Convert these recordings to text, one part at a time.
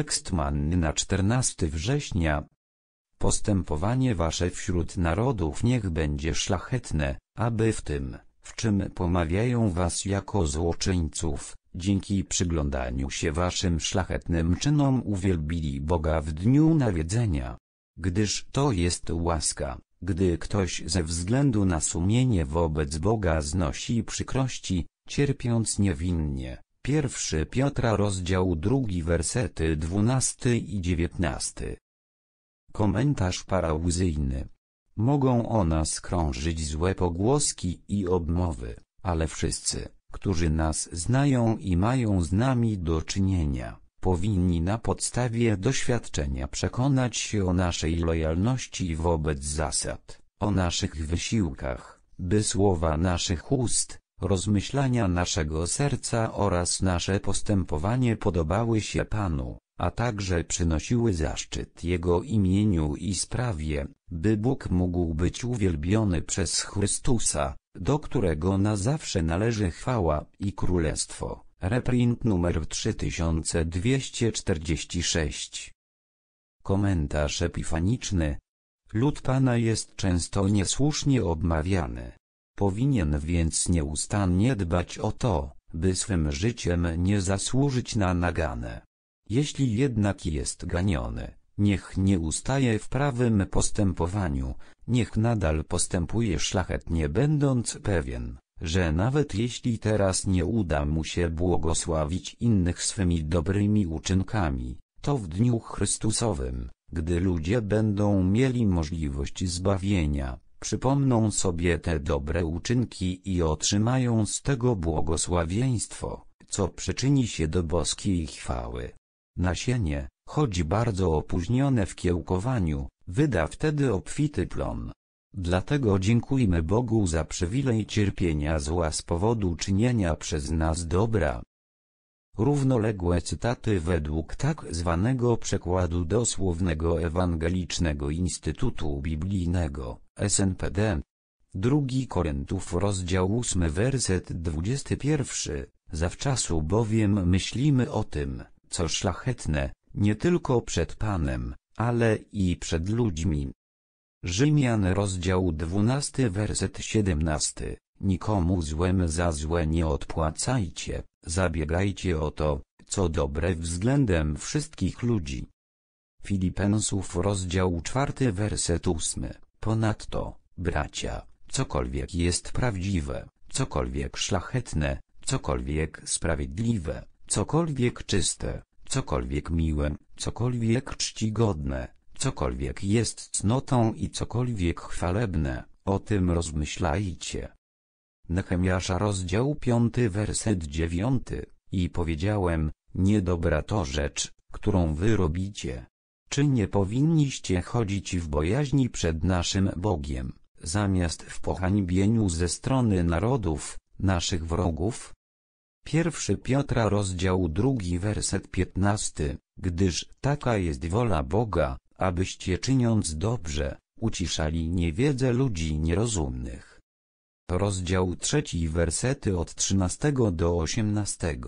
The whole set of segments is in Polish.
Tekst manny na 14 września. Postępowanie wasze wśród narodów niech będzie szlachetne, aby w tym, w czym pomawiają was jako złoczyńców, dzięki przyglądaniu się waszym szlachetnym czynom uwielbili Boga w dniu nawiedzenia. Gdyż to jest łaska, gdy ktoś ze względu na sumienie wobec Boga znosi przykrości, cierpiąc niewinnie, Pierwszy Piotra rozdział drugi wersety 12 i 19. Komentarz parauzyjny. Mogą o nas krążyć złe pogłoski i obmowy, ale wszyscy, którzy nas znają i mają z nami do czynienia, powinni na podstawie doświadczenia przekonać się o naszej lojalności wobec zasad, o naszych wysiłkach, by słowa naszych ust, rozmyślania naszego serca oraz nasze postępowanie podobały się Panu, a także przynosiły zaszczyt Jego imieniu i sprawie, by Bóg mógł być uwielbiony przez Chrystusa, do którego na zawsze należy chwała i królestwo. Reprint numer 3246 Komentarz epifaniczny Lud Pana jest często niesłusznie obmawiany. Powinien więc nieustannie dbać o to, by swym życiem nie zasłużyć na nagane. Jeśli jednak jest ganiony, niech nie ustaje w prawym postępowaniu, niech nadal postępuje szlachetnie będąc pewien, że nawet jeśli teraz nie uda mu się błogosławić innych swymi dobrymi uczynkami, to w dniu Chrystusowym, gdy ludzie będą mieli możliwość zbawienia, przypomną sobie te dobre uczynki i otrzymają z tego błogosławieństwo, co przyczyni się do boskiej chwały. Nasienie, choć bardzo opóźnione w kiełkowaniu, wyda wtedy obfity plon. Dlatego dziękujmy Bogu za przywilej cierpienia zła z powodu czynienia przez nas dobra. Równoległe cytaty według tak zwanego przekładu dosłownego Ewangelicznego Instytutu Biblijnego SNPD. 2 Korintów rozdział 8 werset 21, zawczasu bowiem myślimy o tym, co szlachetne, nie tylko przed Panem, ale i przed ludźmi. Rzymian rozdział 12 werset 17, nikomu złem za złe nie odpłacajcie, zabiegajcie o to, co dobre względem wszystkich ludzi. Filipensów rozdział 4 werset 8. Ponadto, bracia, cokolwiek jest prawdziwe, cokolwiek szlachetne, cokolwiek sprawiedliwe, cokolwiek czyste, cokolwiek miłe, cokolwiek czcigodne, cokolwiek jest cnotą i cokolwiek chwalebne, o tym rozmyślajcie. Nehemiasza rozdział 5 werset 9 i powiedziałem, niedobra to rzecz, którą wy robicie, czy nie powinniście chodzić w bojaźni przed naszym Bogiem, zamiast w pohańbieniu ze strony narodów, naszych wrogów? 1 Piotra rozdział 2 werset 15, gdyż taka jest wola Boga, abyście czyniąc dobrze, uciszali niewiedzę ludzi nierozumnych. Rozdział 3 wersety od 13 do 18,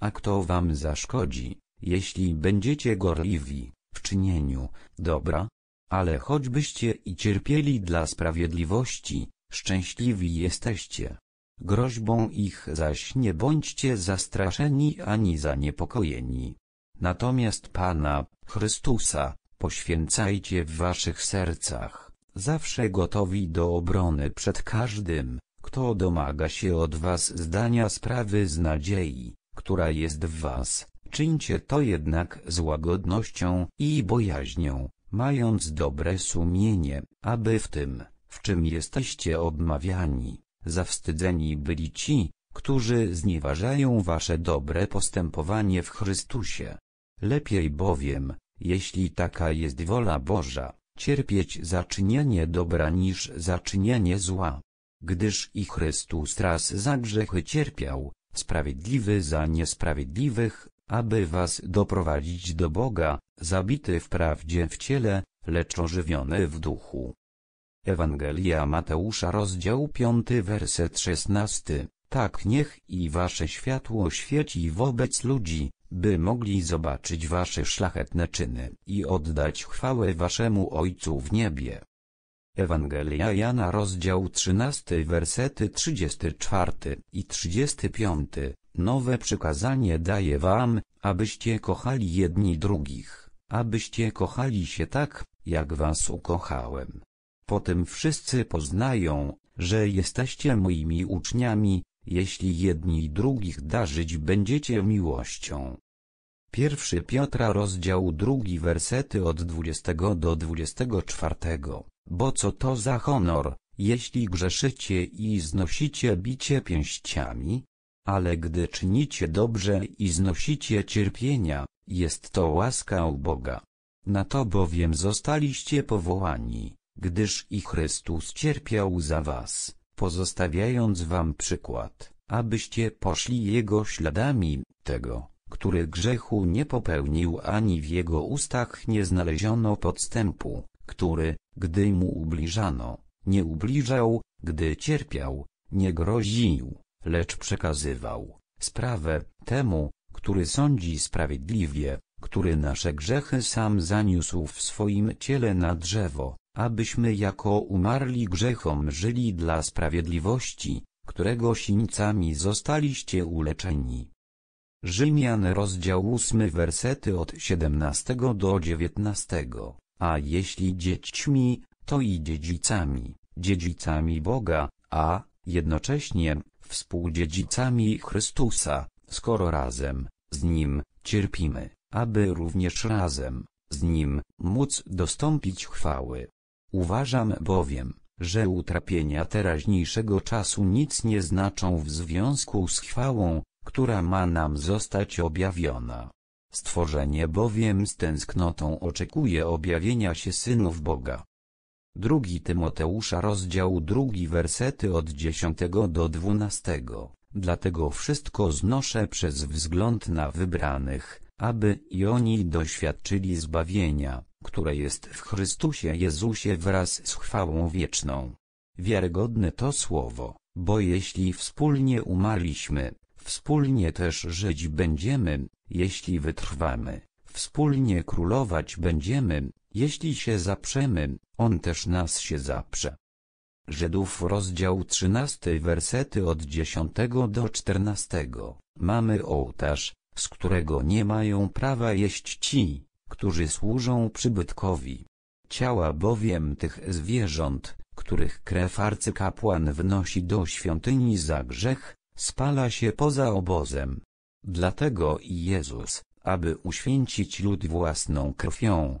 a kto wam zaszkodzi, jeśli będziecie gorliwi, w czynieniu dobra, ale choćbyście i cierpieli dla sprawiedliwości, szczęśliwi jesteście. Groźbą ich zaś nie bądźcie zastraszeni ani zaniepokojeni. Natomiast Pana, Chrystusa, poświęcajcie w waszych sercach, zawsze gotowi do obrony przed każdym, kto domaga się od was zdania sprawy z nadziei, która jest w was Czyńcie to jednak z łagodnością i bojaźnią, mając dobre sumienie, aby w tym, w czym jesteście obmawiani, zawstydzeni byli ci, którzy znieważają wasze dobre postępowanie w Chrystusie. Lepiej bowiem, jeśli taka jest wola Boża, cierpieć za czynienie dobra niż za czynienie zła. Gdyż i Chrystus raz za grzechy cierpiał, sprawiedliwy za niesprawiedliwych, aby was doprowadzić do Boga, zabity wprawdzie w ciele, lecz ożywiony w duchu. Ewangelia Mateusza rozdział 5 werset 16, tak niech i wasze światło świeci wobec ludzi, by mogli zobaczyć wasze szlachetne czyny i oddać chwałę waszemu Ojcu w niebie. Ewangelia Jana rozdział 13 wersety 34 i 35, Nowe przykazanie daję wam, abyście kochali jedni drugich, abyście kochali się tak, jak was ukochałem. Potem wszyscy poznają, że jesteście moimi uczniami, jeśli jedni drugich darzyć będziecie miłością. Pierwszy Piotra rozdział drugi, wersety od 20 do 24. Bo co to za honor, jeśli grzeszycie i znosicie bicie pięściami? Ale gdy czynicie dobrze i znosicie cierpienia, jest to łaska u Boga. Na to bowiem zostaliście powołani, gdyż i Chrystus cierpiał za was, pozostawiając wam przykład, abyście poszli Jego śladami, tego, który grzechu nie popełnił ani w jego ustach nie znaleziono podstępu, który, gdy mu ubliżano, nie ubliżał, gdy cierpiał, nie groził lecz przekazywał sprawę temu, który sądzi sprawiedliwie, który nasze grzechy sam zaniósł w swoim ciele na drzewo, abyśmy jako umarli grzechom żyli dla sprawiedliwości, którego sińcami zostaliście uleczeni. Rzymian rozdział 8 wersety od 17 do 19, a jeśli dziećmi, to i dziedzicami, dziedzicami Boga, a, jednocześnie, współdziedzicami Chrystusa, skoro razem z Nim cierpimy, aby również razem z Nim móc dostąpić chwały. Uważam bowiem, że utrapienia teraźniejszego czasu nic nie znaczą w związku z chwałą, która ma nam zostać objawiona. Stworzenie bowiem z tęsknotą oczekuje objawienia się synów Boga. Drugi Tymoteusza rozdział drugi wersety od 10 do 12. Dlatego wszystko znoszę przez wzgląd na wybranych, aby i oni doświadczyli zbawienia, które jest w Chrystusie Jezusie wraz z chwałą wieczną. Wiarygodne to słowo, bo jeśli wspólnie umarliśmy, wspólnie też żyć będziemy, jeśli wytrwamy, wspólnie królować będziemy, jeśli się zaprzemy, On też nas się zaprze. Żydów rozdział 13 wersety od 10 do 14. Mamy ołtarz, z którego nie mają prawa jeść ci, którzy służą przybytkowi. Ciała bowiem tych zwierząt, których krew arcykapłan wnosi do świątyni za grzech, spala się poza obozem. Dlatego i Jezus, aby uświęcić lud własną krwią,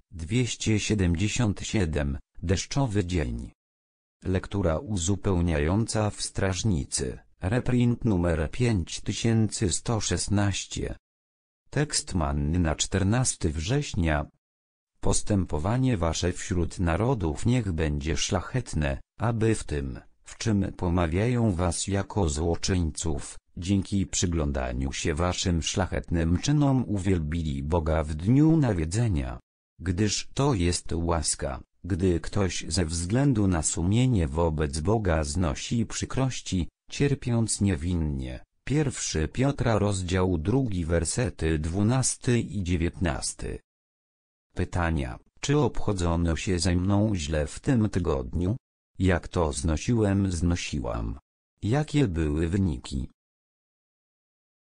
277, deszczowy dzień. Lektura uzupełniająca w strażnicy, reprint numer 5116. Tekst manny na 14 września. Postępowanie wasze wśród narodów niech będzie szlachetne, aby w tym, w czym pomawiają was jako złoczyńców, dzięki przyglądaniu się waszym szlachetnym czynom uwielbili Boga w dniu nawiedzenia gdyż to jest łaska, gdy ktoś ze względu na sumienie wobec Boga znosi przykrości, cierpiąc niewinnie. 1 Piotra rozdział 2 wersety 12 i 19. Pytania, czy obchodzono się ze mną źle w tym tygodniu? Jak to znosiłem znosiłam? Jakie były wyniki?